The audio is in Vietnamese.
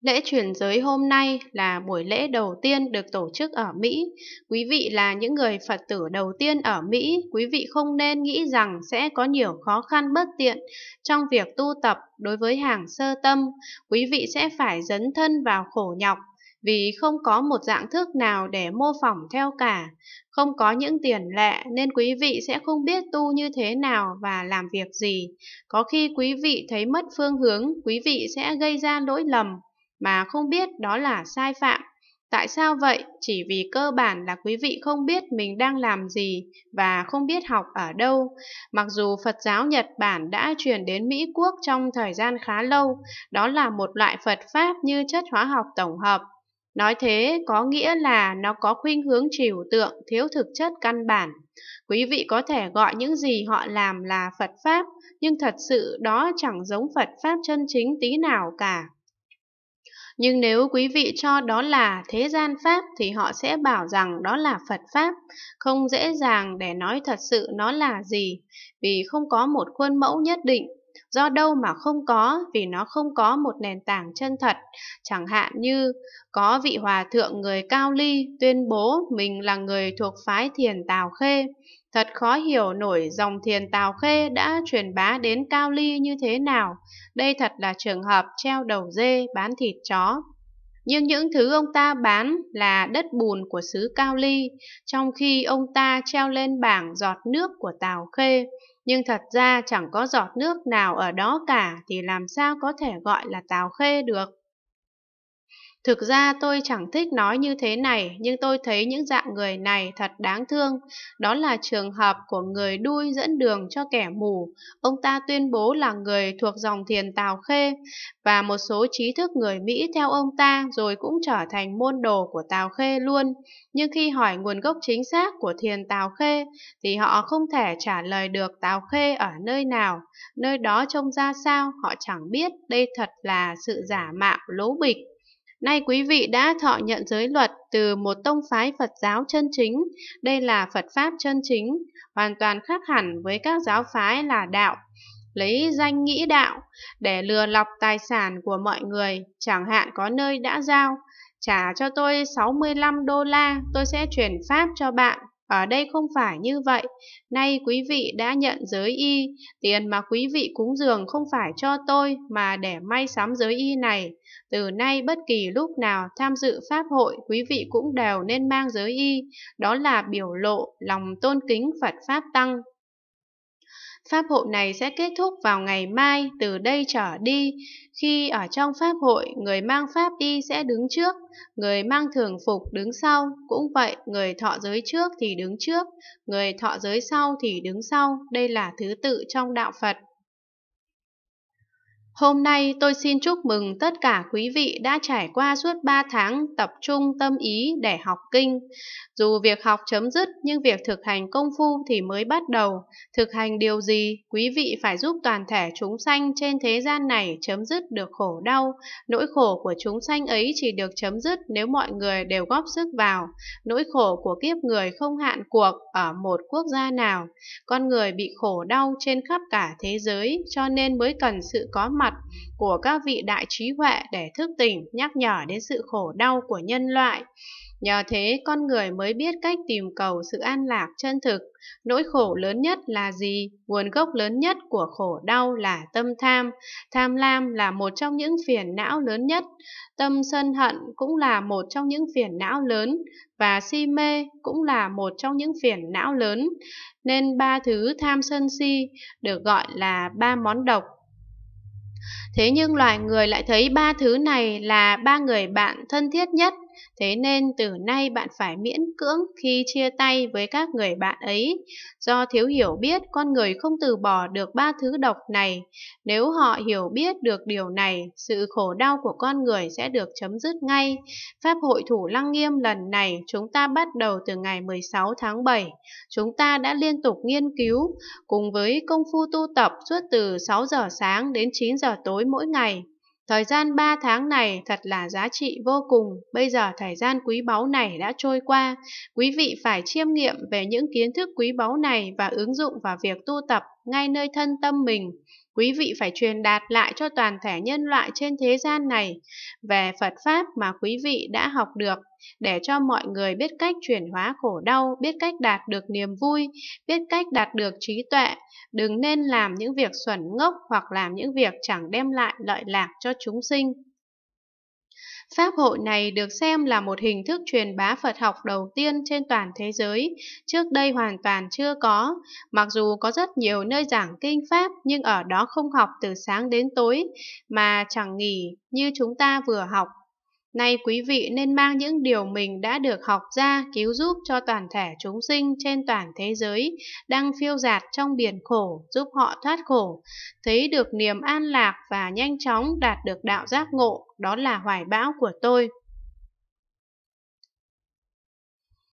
Lễ chuyển giới hôm nay là buổi lễ đầu tiên được tổ chức ở Mỹ. Quý vị là những người Phật tử đầu tiên ở Mỹ, quý vị không nên nghĩ rằng sẽ có nhiều khó khăn bất tiện trong việc tu tập đối với hàng sơ tâm. Quý vị sẽ phải dấn thân vào khổ nhọc vì không có một dạng thức nào để mô phỏng theo cả, không có những tiền lệ nên quý vị sẽ không biết tu như thế nào và làm việc gì. Có khi quý vị thấy mất phương hướng, quý vị sẽ gây ra lỗi lầm mà không biết đó là sai phạm. Tại sao vậy? Chỉ vì cơ bản là quý vị không biết mình đang làm gì và không biết học ở đâu. Mặc dù Phật giáo Nhật Bản đã truyền đến Mỹ Quốc trong thời gian khá lâu, đó là một loại Phật Pháp như chất hóa học tổng hợp. Nói thế có nghĩa là nó có khuynh hướng trừu tượng, thiếu thực chất căn bản. Quý vị có thể gọi những gì họ làm là Phật Pháp, nhưng thật sự đó chẳng giống Phật Pháp chân chính tí nào cả. Nhưng nếu quý vị cho đó là thế gian Pháp thì họ sẽ bảo rằng đó là Phật Pháp, không dễ dàng để nói thật sự nó là gì, vì không có một khuôn mẫu nhất định. Do đâu mà không có, vì nó không có một nền tảng chân thật, chẳng hạn như có vị hòa thượng người Cao Ly tuyên bố mình là người thuộc phái thiền Tào Khê, Thật khó hiểu nổi dòng thiền Tào Khê đã truyền bá đến Cao Ly như thế nào. Đây thật là trường hợp treo đầu dê bán thịt chó. Nhưng những thứ ông ta bán là đất bùn của xứ Cao Ly, trong khi ông ta treo lên bảng giọt nước của Tào Khê. Nhưng thật ra chẳng có giọt nước nào ở đó cả thì làm sao có thể gọi là Tào Khê được. Thực ra tôi chẳng thích nói như thế này, nhưng tôi thấy những dạng người này thật đáng thương. Đó là trường hợp của người đuôi dẫn đường cho kẻ mù. Ông ta tuyên bố là người thuộc dòng thiền Tào Khê, và một số trí thức người Mỹ theo ông ta rồi cũng trở thành môn đồ của Tào Khê luôn. Nhưng khi hỏi nguồn gốc chính xác của thiền Tào Khê, thì họ không thể trả lời được Tào Khê ở nơi nào, nơi đó trông ra sao họ chẳng biết, đây thật là sự giả mạo lố bịch. Nay quý vị đã thọ nhận giới luật từ một tông phái Phật giáo chân chính, đây là Phật Pháp chân chính, hoàn toàn khác hẳn với các giáo phái là đạo. Lấy danh nghĩ đạo để lừa lọc tài sản của mọi người, chẳng hạn có nơi đã giao, trả cho tôi 65 đô la, tôi sẽ chuyển Pháp cho bạn ở đây không phải như vậy, nay quý vị đã nhận giới y, tiền mà quý vị cúng dường không phải cho tôi mà để may sắm giới y này. Từ nay bất kỳ lúc nào tham dự pháp hội quý vị cũng đều nên mang giới y, đó là biểu lộ lòng tôn kính Phật Pháp Tăng. Pháp hội này sẽ kết thúc vào ngày mai từ đây trở đi. Khi ở trong pháp hội, người mang pháp đi sẽ đứng trước, người mang thường phục đứng sau. Cũng vậy, người thọ giới trước thì đứng trước, người thọ giới sau thì đứng sau. Đây là thứ tự trong đạo Phật. Hôm nay tôi xin chúc mừng tất cả quý vị đã trải qua suốt 3 tháng tập trung tâm ý để học kinh. Dù việc học chấm dứt nhưng việc thực hành công phu thì mới bắt đầu. Thực hành điều gì, quý vị phải giúp toàn thể chúng sanh trên thế gian này chấm dứt được khổ đau. Nỗi khổ của chúng sanh ấy chỉ được chấm dứt nếu mọi người đều góp sức vào. Nỗi khổ của kiếp người không hạn cuộc ở một quốc gia nào. Con người bị khổ đau trên khắp cả thế giới cho nên mới cần sự có mặt hoạt của các vị đại trí huệ để thức tỉnh, nhắc nhở đến sự khổ đau của nhân loại. Nhờ thế con người mới biết cách tìm cầu sự an lạc chân thực. Nỗi khổ lớn nhất là gì? Nguồn gốc lớn nhất của khổ đau là tâm tham. Tham lam là một trong những phiền não lớn nhất. Tâm sân hận cũng là một trong những phiền não lớn và si mê cũng là một trong những phiền não lớn. Nên ba thứ tham sân si được gọi là ba món độc thế nhưng loài người lại thấy ba thứ này là ba người bạn thân thiết nhất thế nên từ nay bạn phải miễn cưỡng khi chia tay với các người bạn ấy. Do thiếu hiểu biết, con người không từ bỏ được ba thứ độc này. Nếu họ hiểu biết được điều này, sự khổ đau của con người sẽ được chấm dứt ngay. Pháp hội thủ lăng nghiêm lần này chúng ta bắt đầu từ ngày 16 tháng 7. Chúng ta đã liên tục nghiên cứu cùng với công phu tu tập suốt từ 6 giờ sáng đến 9 giờ tối mỗi ngày. Thời gian 3 tháng này thật là giá trị vô cùng, bây giờ thời gian quý báu này đã trôi qua, quý vị phải chiêm nghiệm về những kiến thức quý báu này và ứng dụng vào việc tu tập ngay nơi thân tâm mình. Quý vị phải truyền đạt lại cho toàn thể nhân loại trên thế gian này về Phật Pháp mà quý vị đã học được, để cho mọi người biết cách chuyển hóa khổ đau, biết cách đạt được niềm vui, biết cách đạt được trí tuệ. Đừng nên làm những việc xuẩn ngốc hoặc làm những việc chẳng đem lại lợi lạc cho chúng sinh. Pháp hội này được xem là một hình thức truyền bá Phật học đầu tiên trên toàn thế giới, trước đây hoàn toàn chưa có. Mặc dù có rất nhiều nơi giảng kinh Pháp nhưng ở đó không học từ sáng đến tối, mà chẳng nghỉ như chúng ta vừa học Nay quý vị nên mang những điều mình đã được học ra cứu giúp cho toàn thể chúng sinh trên toàn thế giới đang phiêu dạt trong biển khổ giúp họ thoát khổ, thấy được niềm an lạc và nhanh chóng đạt được đạo giác ngộ, đó là hoài bão của tôi.